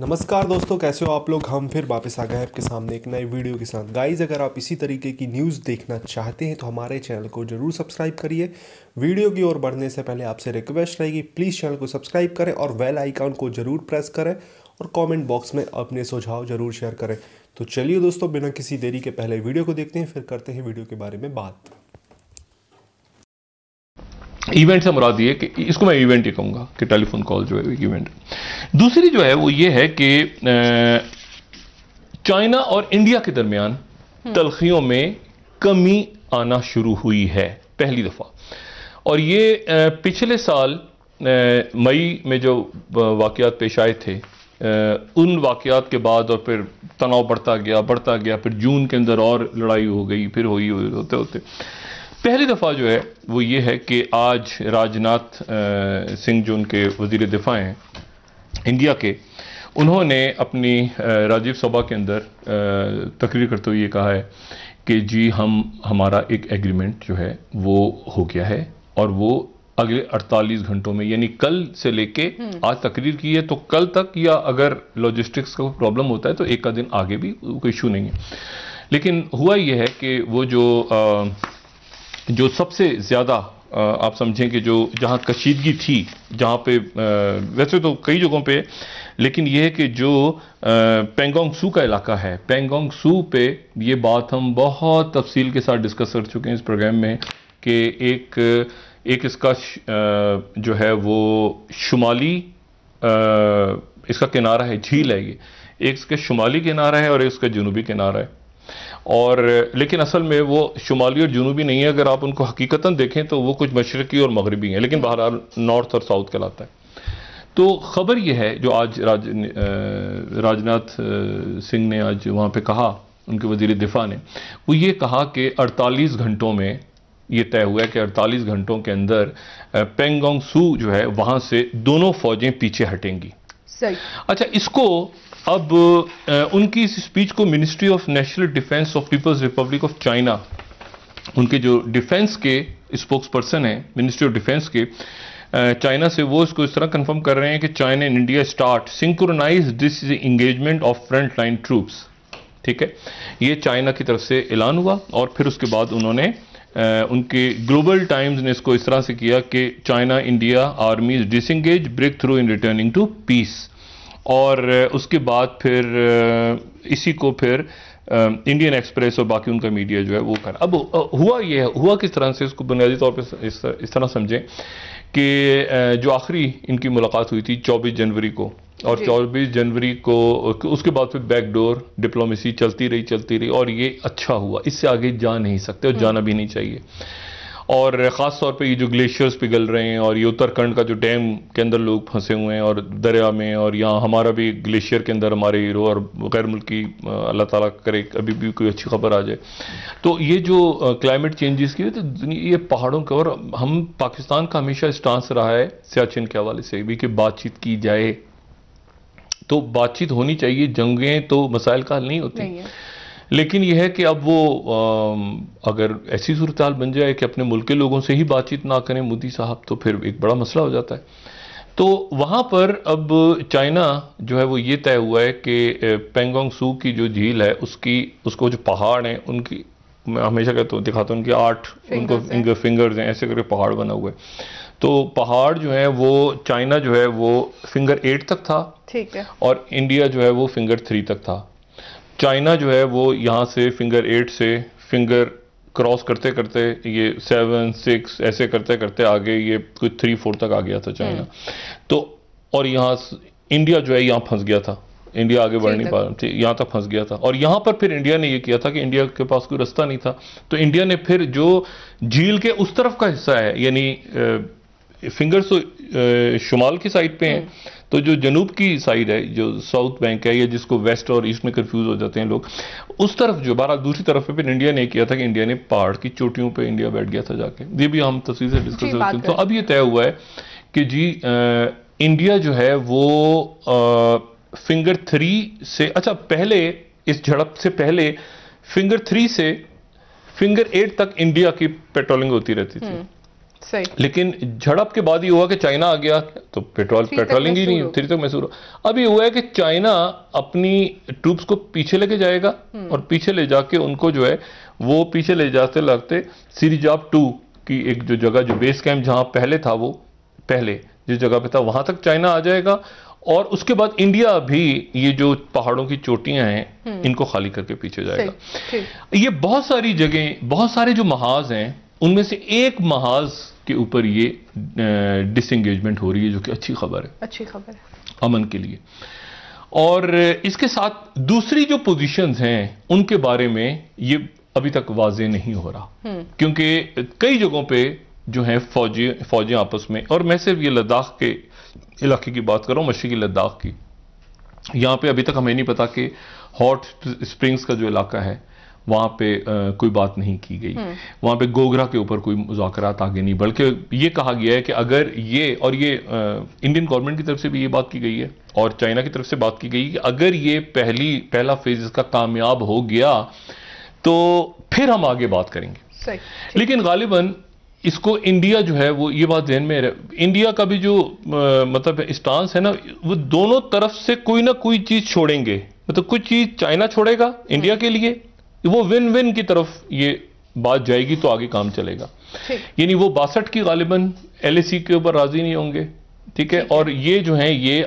नमस्कार दोस्तों कैसे हो आप लोग हम फिर वापस आ गए आपके सामने एक नए वीडियो के साथ गाइज अगर आप इसी तरीके की न्यूज़ देखना चाहते हैं तो हमारे चैनल को जरूर सब्सक्राइब करिए वीडियो की ओर बढ़ने से पहले आपसे रिक्वेस्ट रहेगी प्लीज़ चैनल को सब्सक्राइब करें और वेल आइकॉन को ज़रूर प्रेस करें और कॉमेंट बॉक्स में अपने सुझाव ज़रूर शेयर करें तो चलिए दोस्तों बिना किसी देरी के पहले वीडियो को देखते हैं फिर करते हैं वीडियो के बारे में बात इवेंट से मुराद ये कि इसको मैं इवेंट ही कहूँगा कि टेलीफोन कॉल जो है इवेंट दूसरी जो है वो ये है कि चाइना और इंडिया के दरमियान हम्म। तलखियों में कमी आना शुरू हुई है पहली दफ़ा और ये पिछले साल मई में जो वाकयात पेश आए थे उन वाकयात के बाद और फिर तनाव बढ़ता गया बढ़ता गया फिर जून के अंदर और लड़ाई हो गई फिर हुई होते होते पहली दफ़ा जो है वो ये है कि आज राजनाथ सिंह जो उनके वजीर दिफा हैं इंडिया के उन्होंने अपनी राजीव सभा के अंदर तकरीर करते हुए ये कहा है कि जी हम हमारा एक एग्रीमेंट जो है वो हो गया है और वो अगले 48 घंटों में यानी कल से लेके हम्म। आज तकरीर की है तो कल तक या अगर लॉजिस्टिक्स का प्रॉब्लम होता है तो एक का दिन आगे भी कोई इशू नहीं है लेकिन हुआ यह है कि वो जो आ, जो सबसे ज़्यादा आप समझें कि जो जहाँ कशीदगी थी जहाँ पे वैसे तो कई जगहों पे लेकिन यह है कि जो पेंगोंग सू का इलाका है पेंगोंग सू पे ये बात हम बहुत तफसील के साथ डिस्कस कर चुके हैं इस प्रोग्राम में कि एक एक इसका जो है वो शुमाली इसका किनारा है झील है ये एक इसका शुमाली किनारा है और एक इसका जनूबी किनारा है और लेकिन असल में वो शुमाली और जुनूबी नहीं है अगर आप उनको हकीकता देखें तो वो कुछ मशरकी और मगरबी हैं लेकिन बहरहाल नॉर्थ और साउथ कहलाता है तो ख़बर यह है जो आज राज राजनाथ सिंह ने आज वहाँ पर कहा उनके वजीर दिफा ने वो ये कहा कि 48 घंटों में ये तय हुआ है कि 48 घंटों के अंदर पेंगोंग सू जो है वहाँ से दोनों फौजें पीछे हटेंगी अच्छा इसको अब उनकी इस स्पीच को ministry of national defence of People's Republic of China उनके जो डिफेंस के स्पोक्स पर्सन हैं मिनिस्ट्री ऑफ डिफेंस के चाइना से वो इसको इस तरह कंफर्म कर रहे हैं कि China and India start synchronize this is engagement of front line troops ठीक है ये चाइना की तरफ से ऐलान हुआ और फिर उसके बाद उन्होंने उनके ग्लोबल टाइम्स ने इसको इस तरह से किया कि China India armies disengage break through in returning to peace और उसके बाद फिर इसी को फिर इंडियन एक्सप्रेस और बाकी उनका मीडिया जो है वो कर अब हुआ ये है हुआ किस तरह से इसको बुनियादी तौर पर इस तरह समझें कि जो आखिरी इनकी मुलाकात हुई थी 24 जनवरी को और चौबीस जनवरी को उसके बाद फिर बैकडोर डिप्लोमेसी चलती रही चलती रही और ये अच्छा हुआ इससे आगे जा नहीं सकते और हम्म। जाना भी नहीं चाहिए और ख़ास तौर पे ये जो ग्लेशियर्स पिघल रहे हैं और ये उत्तराखंड का जो डैम के अंदर लोग फंसे हुए हैं और दरिया में और यहाँ हमारा भी ग्लेशियर के अंदर हमारे हीरो और गैर मुल्की अल्लाह ताला करे अभी भी कोई अच्छी खबर आ जाए तो ये जो क्लाइमेट चेंजेस की तो ये पहाड़ों का और हम पाकिस्तान का हमेशा स्टांस रहा है सियाचिन के हवाले से भी कि बातचीत की जाए तो बातचीत होनी चाहिए जंगें तो मसाइल का हल नहीं होती नहीं लेकिन यह है कि अब वो आ, अगर ऐसी सूरत बन जाए कि अपने मुल्क के लोगों से ही बातचीत ना करें मोदी साहब तो फिर एक बड़ा मसला हो जाता है तो वहाँ पर अब चाइना जो है वो ये तय हुआ है कि पेंगोंग सू की जो झील है उसकी उसको जो पहाड़ हैं उनकी मैं हमेशा कहता हूँ दिखाता हूँ उनकी आठ उनको फिंगर्स हैं ऐसे करके पहाड़ बना हुआ है तो पहाड़ जो है वो चाइना जो है वो फिंगर एट तक था ठीक है और इंडिया जो है वो फिंगर थ्री तक था चाइना जो है वो यहाँ से फिंगर एट से फिंगर क्रॉस करते करते ये सेवन सिक्स ऐसे करते करते आगे ये कुछ थ्री फोर तक आ गया था चाइना हम्म। तो और यहाँ इंडिया जो है यहाँ फंस गया था इंडिया आगे बढ़ नहीं पा रहा थी यहाँ तक फंस गया था और यहाँ पर फिर इंडिया ने ये किया था कि इंडिया के पास कोई रास्ता नहीं था तो इंडिया ने फिर जो झील के उस तरफ का हिस्सा है यानी फिंगर्स तो शुमाल की साइड पे हैं हम्म। तो जो जनूब की साइड है जो साउथ बैंक है या जिसको वेस्ट और ईस्ट में कंफ्यूज हो जाते हैं लोग उस तरफ जो बारह दूसरी तरफ पे फिर इंडिया ने किया था कि इंडिया ने पहाड़ की चोटियों पे इंडिया बैठ गया था जाके ये भी हम तस्वीर से डिस्कस करते हैं तो अब ये तय हुआ है कि जी आ, इंडिया जो है वो आ, फिंगर थ्री से अच्छा पहले इस झड़प से पहले फिंगर थ्री से फिंगर एट तक इंडिया की पेट्रोलिंग होती रहती थी हम्म। सही लेकिन झड़प के बाद ये हुआ कि चाइना आ गया तो पेट्रोल पेट्रोलिंग ही नहीं फिर तक मैसूर अब ये हुआ है कि चाइना अपनी ट्रूप्स को पीछे लेके जाएगा हम्म। और पीछे ले जाके उनको जो है वो पीछे ले जाते लगते सीरीजाब टू की एक जो जगह जो बेस कैंप जहां पहले था वो पहले जिस जगह पे था वहां तक चाइना आ जाएगा और उसके बाद इंडिया भी ये जो पहाड़ों की चोटियां हैं हम्म। इनको खाली करके पीछे जाएगा ये बहुत सारी जगह बहुत सारे जो महाज हैं उनमें से एक महाज के ऊपर ये डिसंगेजमेंट हो रही है जो कि अच्छी खबर है अच्छी खबर है अमन के लिए और इसके साथ दूसरी जो पोजीशंस हैं उनके बारे में ये अभी तक वाजे नहीं हो रहा हम्म। क्योंकि कई जगहों पे जो है फौजी फौजें आपस में और मैं सिर्फ ये लद्दाख के इलाके की बात कर रहा हूँ मशीकी लद्दाख की यहाँ पे अभी तक हमें नहीं पता कि हॉट स्प्रिंग्स का जो इलाका है वहाँ पे आ, कोई बात नहीं की गई हम्म। वहाँ पे गोगरा के ऊपर कोई मुजाकर आगे नहीं बल्कि ये कहा गया है कि अगर ये और ये आ, इंडियन गवर्नमेंट की तरफ से भी ये बात की गई है और चाइना की तरफ से बात की गई कि अगर ये पहली पहला फेज इसका कामयाब हो गया तो फिर हम आगे बात करेंगे लेकिन गालिबन इसको इंडिया जो है वो ये बात जहन में रह, इंडिया का भी जो आ, मतलब स्टांस है ना वो दोनों तरफ से कोई ना कोई चीज छोड़ेंगे मतलब कुछ चीज चाइना छोड़ेगा इंडिया हम्म। के लिए वो विन विन की तरफ ये बात जाएगी तो आगे काम चलेगा यानी वो बासठ की गालिबन एल के ऊपर राजी नहीं होंगे ठीक है और ये जो है ये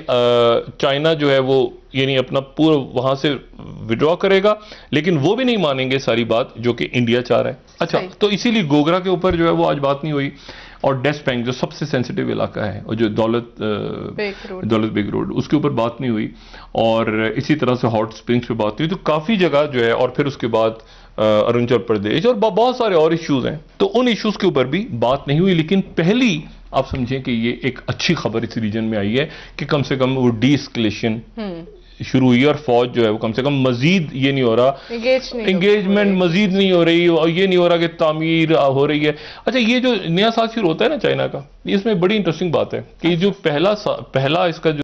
चाइना जो है वो यानी अपना पूरा वहां से विड्रॉ करेगा लेकिन वो भी नहीं मानेंगे सारी बात जो कि इंडिया चाह रहा है अच्छा तो इसीलिए गोगरा के ऊपर जो है वो आज बात नहीं हुई और डेस्ट बैंक जो सबसे सेंसिटिव इलाका है और जो दौलत दौलत बेग रोड उसके ऊपर बात नहीं हुई और इसी तरह से हॉट स्प्रिंग्स पे बात हुई तो काफ़ी जगह जो है और फिर उसके बाद अरुणाचल प्रदेश और बहुत सारे और इश्यूज हैं तो उन इश्यूज के ऊपर भी बात नहीं हुई लेकिन पहली आप समझें कि ये एक अच्छी खबर इस रीजन में आई है कि कम से कम वो डी शुरू हुई और फौज जो है वो कम से कम मजीद ये नहीं हो रहा इंगेजमेंट मजीद नहीं हो रही और ये नहीं हो रहा कि तामीर हो रही है अच्छा ये जो नया साल शुरू होता है ना चाइना का इसमें बड़ी इंटरेस्टिंग बात है कि जो पहला पहला इसका जो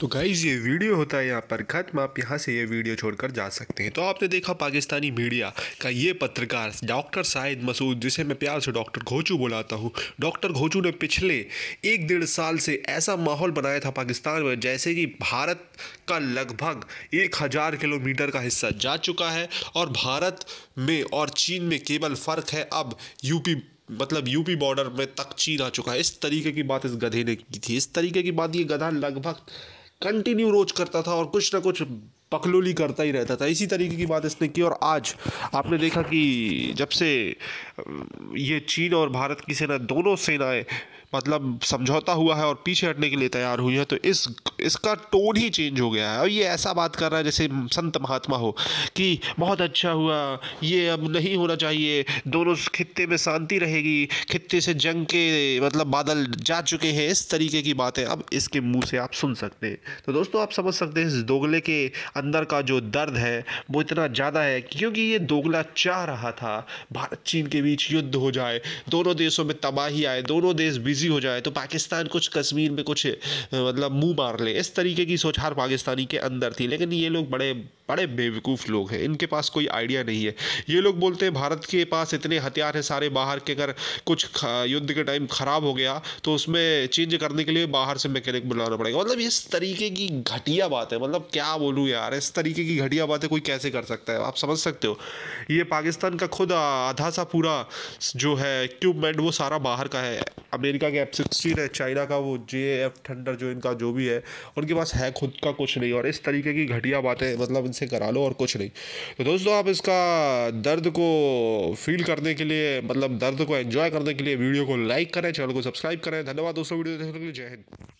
तो गाइज ये वीडियो होता है यहाँ पर ख़त्म आप यहाँ से ये वीडियो छोड़कर जा सकते हैं तो आपने देखा पाकिस्तानी मीडिया का ये पत्रकार डॉक्टर शाहिद मसूद जिसे मैं प्यार से डॉक्टर घोचू बुलाता हूँ डॉक्टर घोचू ने पिछले एक डेढ़ साल से ऐसा माहौल बनाया था पाकिस्तान में जैसे कि भारत का लगभग एक हज़ार किलोमीटर का हिस्सा जा चुका है और भारत में और चीन में केवल फ़र्क है अब यूपी मतलब यूपी बॉर्डर में तक चीन आ चुका है इस तरीके की बात इस गधे ने की थी इस तरीके की बात ये गधा लगभग कंटिन्यू रोज करता था और कुछ ना कुछ पकलोली करता ही रहता था इसी तरीके की बात इसने की और आज आपने देखा कि जब से ये चीन और भारत की सेना दोनों सेनाएं मतलब समझौता हुआ है और पीछे हटने के लिए तैयार हुई है तो इस इसका टोन ही चेंज हो गया है और ये ऐसा बात कर रहा है जैसे संत महात्मा हो कि बहुत अच्छा हुआ ये अब नहीं होना चाहिए दोनों खित्ते में शांति रहेगी खत्ते से जंग के मतलब बादल जा चुके हैं इस तरीके की बातें अब इसके मुंह से आप सुन सकते हैं तो दोस्तों आप समझ सकते हैं इस दोगले के अंदर का जो दर्द है वो इतना ज़्यादा है क्योंकि ये दोगला चाह रहा था भारत चीन के बीच युद्ध हो जाए दोनों देशों में तबाही आए दोनों देश बिजी हो जाए तो पाकिस्तान कुछ कश्मीर में कुछ मतलब मुंह मार ले इस तरीके की सोच हर पाकिस्तानी के अंदर थी लेकिन ये लोग बड़े बड़े बेवकूफ़ लोग हैं इनके पास कोई आइडिया नहीं है ये लोग बोलते हैं भारत के पास इतने हथियार हैं सारे बाहर के अगर कुछ युद्ध के टाइम ख़राब हो गया तो उसमें चेंज करने के लिए बाहर से मैकेनिक बुलाना पड़ेगा मतलब इस तरीके की घटिया बात है मतलब क्या बोलूँ यार इस तरीके की घटिया बातें कोई कैसे कर सकता है आप समझ सकते हो ये पाकिस्तान का खुद आधा सा पूरा जो है इक्विपमेंट वो सारा बाहर का है अमेरिका के एफ सिक्सटीन है चाइना का वो जे एफ थंडर जो इनका जो भी है उनके पास है खुद का कुछ नहीं और इस तरीके की घटिया बातें मतलब से करा लो और कुछ नहीं तो दोस्तों आप इसका दर्द को फील करने के लिए मतलब दर्द को एंजॉय करने के लिए वीडियो को लाइक करें चैनल को सब्सक्राइब करें धन्यवाद दोस्तों वीडियो देखने के लिए जय हिंद